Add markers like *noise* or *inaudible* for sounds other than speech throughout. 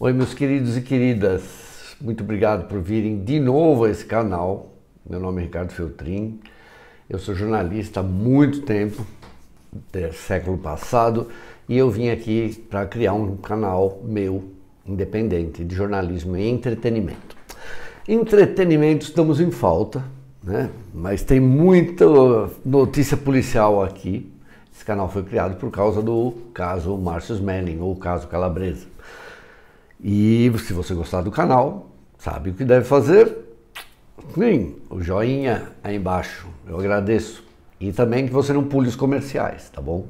Oi, meus queridos e queridas, muito obrigado por virem de novo a esse canal. Meu nome é Ricardo Feltrin, eu sou jornalista há muito tempo, século passado, e eu vim aqui para criar um canal meu, independente, de jornalismo e entretenimento. Entretenimento estamos em falta, né? mas tem muita notícia policial aqui. Esse canal foi criado por causa do caso Márcio Smelling, ou caso Calabresa. E se você gostar do canal, sabe o que deve fazer? Sim, o joinha aí embaixo. Eu agradeço. E também que você não pule os comerciais, tá bom?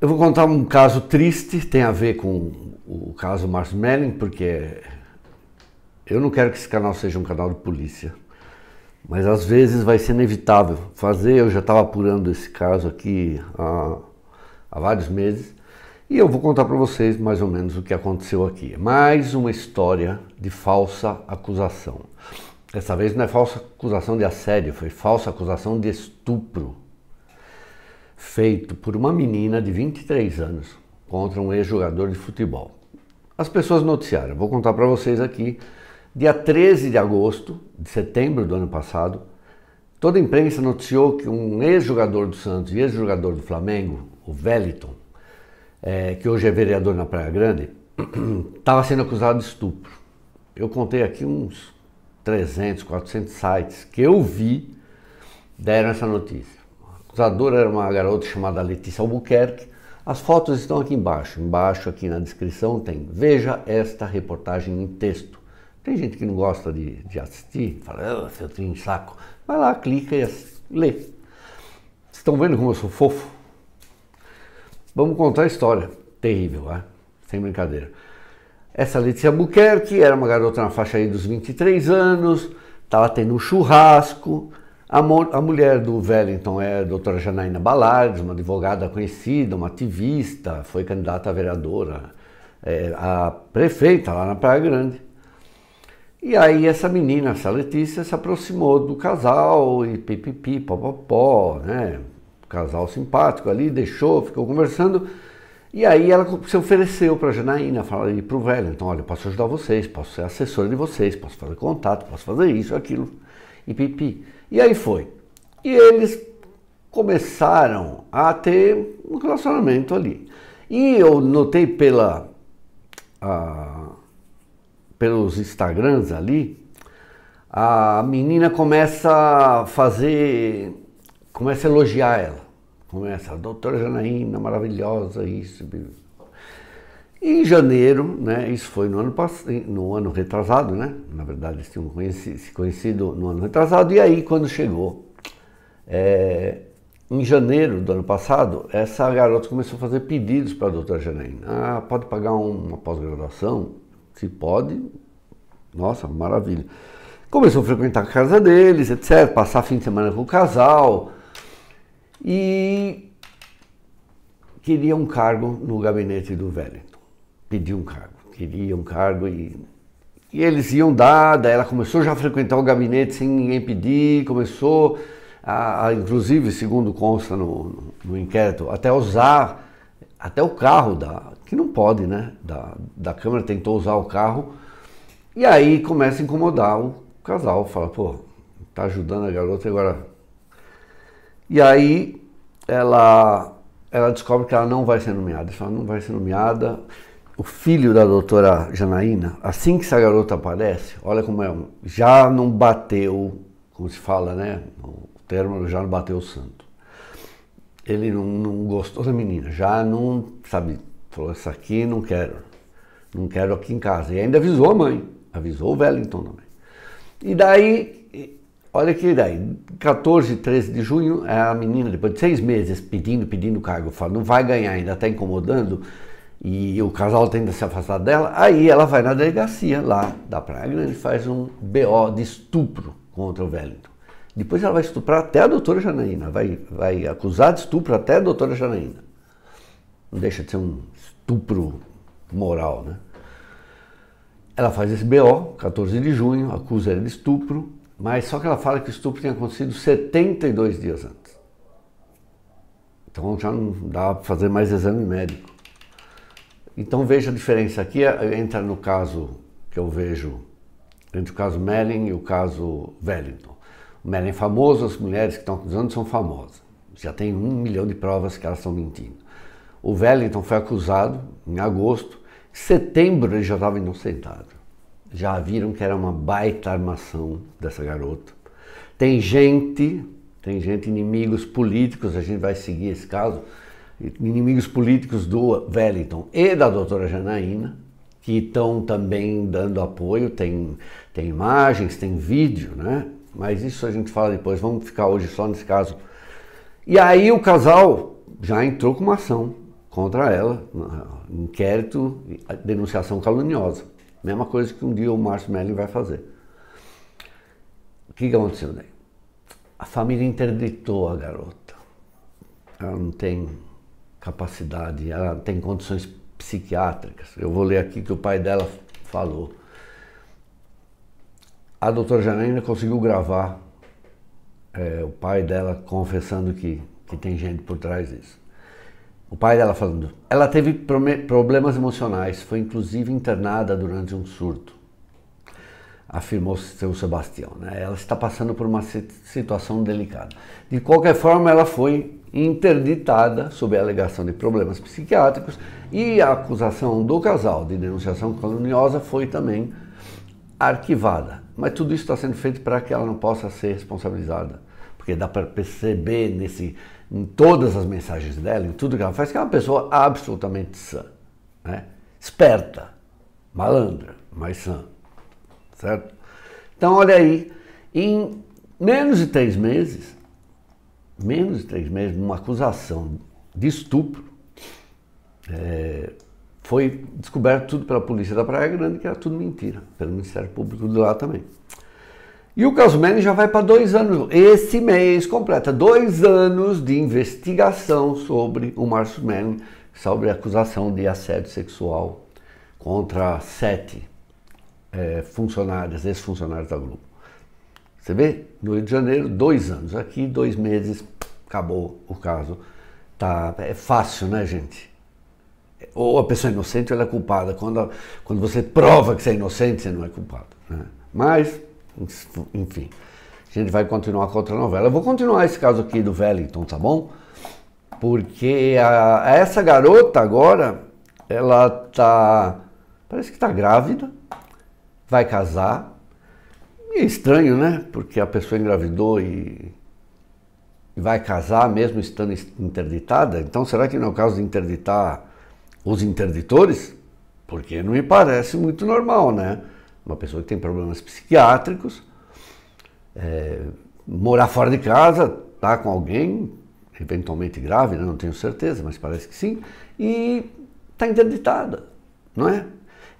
Eu vou contar um caso triste, tem a ver com o caso Márcio Melling, porque eu não quero que esse canal seja um canal de polícia, mas às vezes vai ser inevitável fazer. Eu já estava apurando esse caso aqui há, há vários meses e eu vou contar para vocês mais ou menos o que aconteceu aqui. Mais uma história de falsa acusação. Dessa vez não é falsa acusação de assédio, foi falsa acusação de estupro feito por uma menina de 23 anos contra um ex-jogador de futebol. As pessoas noticiaram, vou contar para vocês aqui. Dia 13 de agosto, de setembro do ano passado, toda a imprensa noticiou que um ex-jogador do Santos e ex-jogador do Flamengo, o Wellington, é, que hoje é vereador na Praia Grande, estava *clears throat* sendo acusado de estupro. Eu contei aqui uns 300, 400 sites que eu vi deram essa notícia. A acusadora era uma garota chamada Letícia Albuquerque. As fotos estão aqui embaixo. Embaixo, aqui na descrição, tem Veja esta reportagem em texto. Tem gente que não gosta de, de assistir, fala, oh, seu trinho saco. Vai lá, clica e lê. Estão vendo como eu sou fofo? Vamos contar a história. Terrível, né? Sem brincadeira. Essa Letícia Buquerque era uma garota na faixa aí dos 23 anos, estava tendo um churrasco. A, a, mulher do Wellington é a doutora Janaína Balardes, uma advogada conhecida, uma ativista, foi candidata a vereadora, é, a prefeita lá na Praia Grande. E aí essa menina, essa Letícia, se aproximou do casal e pipipi, pó, né? casal simpático ali, deixou, ficou conversando. E aí ela se ofereceu para a Janaína falar, ali para o velho, então, olha, posso ajudar vocês, posso ser assessora de vocês, posso fazer contato, posso fazer isso, aquilo, e pipi. E aí foi. E eles começaram a ter um relacionamento ali. E eu notei pela, pelos Instagrams ali, a menina começa a fazer começa a elogiar ela. Começa, a doutora Janaína, maravilhosa, isso. Em janeiro, né, isso foi no ano, no ano retrasado, né? Na verdade, eles tinham conhecido, se conhecido no ano retrasado, e aí quando chegou. É, em janeiro do ano passado, essa garota começou a fazer pedidos para a doutora Janaína. Ah, pode pagar uma pós-graduação? Se pode, nossa, maravilha. Começou a frequentar a casa deles, etc. Passar fim de semana com o casal, e queria um cargo no gabinete do Wellington. pediu um cargo, queria um cargo e, e eles iam dar, daí ela começou já a frequentar o gabinete sem ninguém pedir, começou a, a inclusive, segundo consta no, no, no inquérito, até usar até o carro da, que não pode, né? Da, da Câmara tentou usar o carro. E aí começa a incomodar o casal, fala, pô, tá ajudando a garota e agora e aí ela, ela descobre que ela não vai ser nomeada. Ela não vai ser nomeada. O filho da doutora Janaína, assim que essa garota aparece, olha como é, já não bateu, como se fala, né? O termo já não bateu o santo. Ele não, não gostou da menina, já não, sabe, falou, isso aqui não quero, não quero aqui em casa. E ainda avisou a mãe, avisou o Wellington também. E daí Olha que daí, 14, 13 de junho, é a menina, depois de seis meses pedindo, pedindo cargo, fala, não vai ganhar, ainda está incomodando, e o casal tenta tá se afastar dela, aí ela vai na delegacia lá da Praia Grande e faz um BO de estupro contra o Wellington. Depois ela vai estuprar até a doutora Janaína, vai, vai acusar de estupro até a doutora Janaína. Não deixa de ser um estupro moral, né? Ela faz esse BO, 14 de junho, acusa ele de estupro, mas só que ela fala que o estupro tinha acontecido 72 dias antes. Então já não dá para fazer mais exame médico. Então veja a diferença aqui, é, entra no caso que eu vejo, entre o caso Mellin e o caso Wellington. O Mellin é famoso, as mulheres que estão acusando são famosas. Já tem um milhão de provas que elas estão mentindo. O Wellington foi acusado em agosto, setembro ele já estava inocentado já viram que era uma baita armação dessa garota. Tem gente, tem gente, inimigos políticos, a gente vai seguir esse caso, inimigos políticos do Wellington e da doutora Janaína, que estão também dando apoio, tem, tem imagens, tem vídeo, né? Mas isso a gente fala depois, vamos ficar hoje só nesse caso. E aí o casal já entrou com uma ação contra ela, inquérito, denunciação caluniosa. Mesma coisa que um dia o Márcio Melli vai fazer. O que, que aconteceu daí? A família interditou a garota. Ela não tem capacidade, ela tem condições psiquiátricas. Eu vou ler aqui que o pai dela falou. A doutora Janaina conseguiu gravar é, o pai dela confessando que, que tem gente por trás disso. O pai dela falando. Ela teve problemas emocionais, foi inclusive internada durante um surto, afirmou seu Sebastião. Né? Ela está passando por uma situação delicada. De qualquer forma, ela foi interditada sob a alegação de problemas psiquiátricos e a acusação do casal de denunciação caluniosa foi também arquivada. Mas tudo isso está sendo feito para que ela não possa ser responsabilizada porque dá para perceber nesse, em todas as mensagens dela, em tudo que ela faz, que é uma pessoa absolutamente sã, né? esperta, malandra, mas sã, certo? Então, olha aí, em menos de três meses, menos de três meses, uma acusação de estupro, é, foi descoberto tudo pela polícia da Praia Grande, que era tudo mentira, pelo Ministério Público de lá também. E o Gaussman já vai para dois anos. Esse mês completa dois anos de investigação sobre o Marsman, sobre a acusação de assédio sexual contra sete é, funcionários, ex-funcionários da Globo. Você vê? No Rio de Janeiro, dois anos. Aqui, dois meses, acabou o caso. Tá, é fácil, né, gente? Ou a pessoa é inocente ou ela é culpada. Quando, a, quando você prova que você é inocente, você não é culpado. Né? Mas enfim, a gente vai continuar com outra novela. Eu vou continuar esse caso aqui do Wellington, tá bom? Porque a, essa garota agora, ela tá. Parece que tá grávida, vai casar. E é estranho, né? Porque a pessoa engravidou e vai casar mesmo estando interditada? Então será que não é o caso de interditar os interditores? Porque não me parece muito normal, né? uma pessoa que tem problemas psiquiátricos, é, morar fora de casa, estar tá com alguém, eventualmente grave, né? não tenho certeza, mas parece que sim, e está interditada, não é?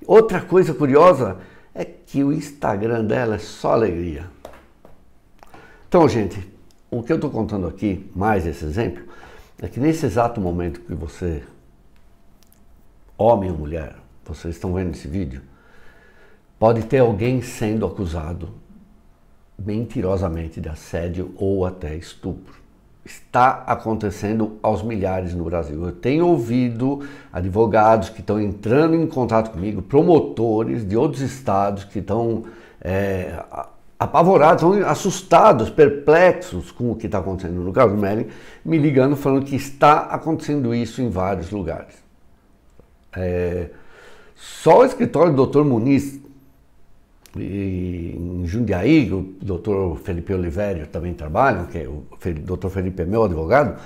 Outra coisa curiosa é que o Instagram dela é só alegria. Então, gente, o que eu estou contando aqui, mais esse exemplo, é que nesse exato momento que você, homem ou mulher, vocês estão vendo esse vídeo, Pode ter alguém sendo acusado mentirosamente de assédio ou até estupro. Está acontecendo aos milhares no Brasil. Eu tenho ouvido advogados que estão entrando em contato comigo, promotores de outros estados que estão é, apavorados, estão assustados, perplexos com o que está acontecendo no caso do Merlin, me ligando falando que está acontecendo isso em vários lugares. É, só o escritório do Dr. Muniz e em Jundiaí, o doutor Felipe Oliveira também trabalha, que é o doutor Felipe é meu advogado,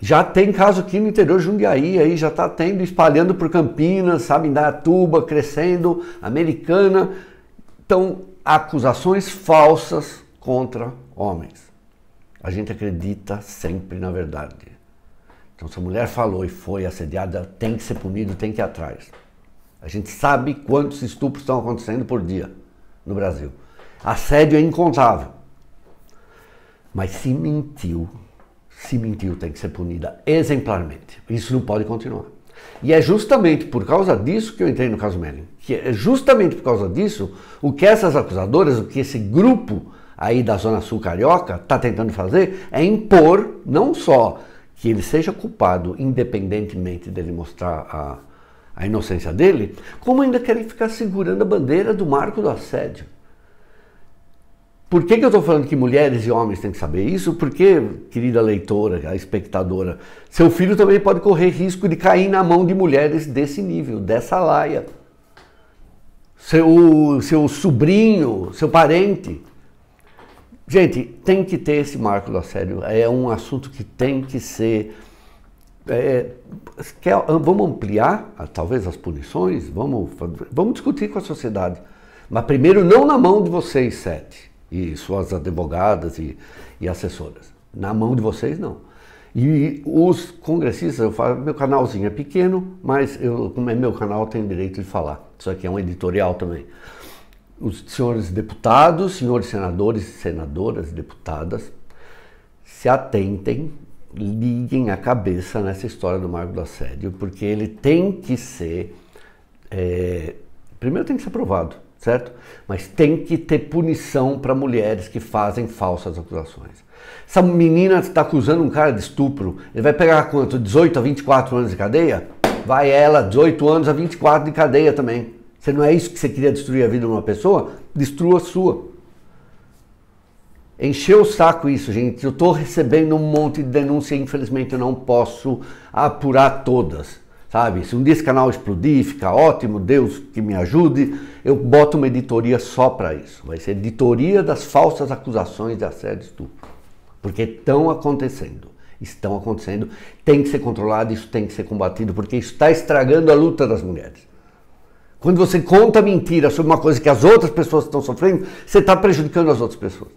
já tem caso aqui no interior de Jundiaí, aí já está tendo, espalhando por Campinas, sabe, Indaiatuba, crescendo, Americana. Então, acusações falsas contra homens. A gente acredita sempre na verdade. Então, se a mulher falou e foi assediada, tem que ser punido, tem que ir atrás. A gente sabe quantos estupros estão acontecendo por dia no Brasil. Assédio é incontável. Mas se mentiu, se mentiu tem que ser punida exemplarmente. Isso não pode continuar. E é justamente por causa disso que eu entrei no caso Melling. Que é justamente por causa disso o que essas acusadoras, o que esse grupo aí da Zona Sul Carioca está tentando fazer é impor não só que ele seja culpado, independentemente dele mostrar a, a inocência dele, como ainda querem ficar segurando a bandeira do marco do assédio. Por que, que eu estou falando que mulheres e homens têm que saber isso? Porque, querida leitora, a espectadora, seu filho também pode correr risco de cair na mão de mulheres desse nível, dessa laia. Seu, seu sobrinho, seu parente. Gente, tem que ter esse marco do assédio. É um assunto que tem que ser é, quer, vamos ampliar, ah, talvez, as punições? Vamos, vamos discutir com a sociedade. Mas primeiro, não na mão de vocês sete e suas advogadas e, e assessoras. Na mão de vocês, não. E os congressistas, eu falo, meu canalzinho é pequeno, mas eu, como é meu canal, tenho direito de falar. Isso aqui é um editorial também. Os senhores deputados, senhores senadores, senadoras, deputadas, se atentem liguem a cabeça nessa história do marco do assédio, porque ele tem que ser. É, primeiro tem que ser provado, certo? Mas tem que ter punição para mulheres que fazem falsas acusações. Essa menina está acusando um cara de estupro, ele vai pegar quanto? 18 a 24 anos de cadeia? Vai ela, 18 anos a 24 de cadeia também. Você não é isso que você queria destruir a vida de uma pessoa? Destrua a sua. Encheu o saco isso, gente. Eu estou recebendo um monte de denúncia, infelizmente eu não posso apurar todas, sabe? Se um dia esse canal explodir, fica ótimo, Deus que me ajude, eu boto uma editoria só para isso. Vai ser editoria das falsas acusações de assédio e estupro, porque estão acontecendo estão acontecendo, tem que ser controlado, isso tem que ser combatido, porque isso está estragando a luta das mulheres. Quando você conta mentira sobre uma coisa que as outras pessoas estão sofrendo, você está prejudicando as outras pessoas.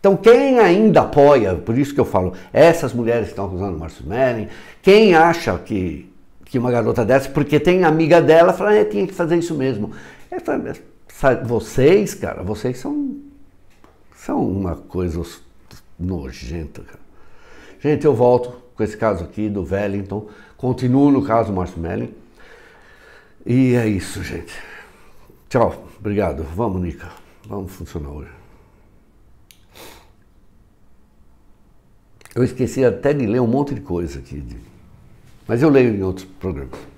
Então, quem ainda apoia, por isso que eu falo, essas mulheres que estão acusando o Márcio Mellen, quem acha que, que uma garota dessa, porque tem amiga dela, fala, é, tinha que fazer isso mesmo. Essa, vocês, cara, vocês são, são uma coisa nojenta, cara. Gente, eu volto com esse caso aqui do Wellington, continuo no caso do Márcio Mellen. E é isso, gente. Tchau, obrigado. Vamos, Nica. Vamos funcionar hoje. Eu esqueci até de ler um monte de coisa aqui. Mas eu leio em outros programas.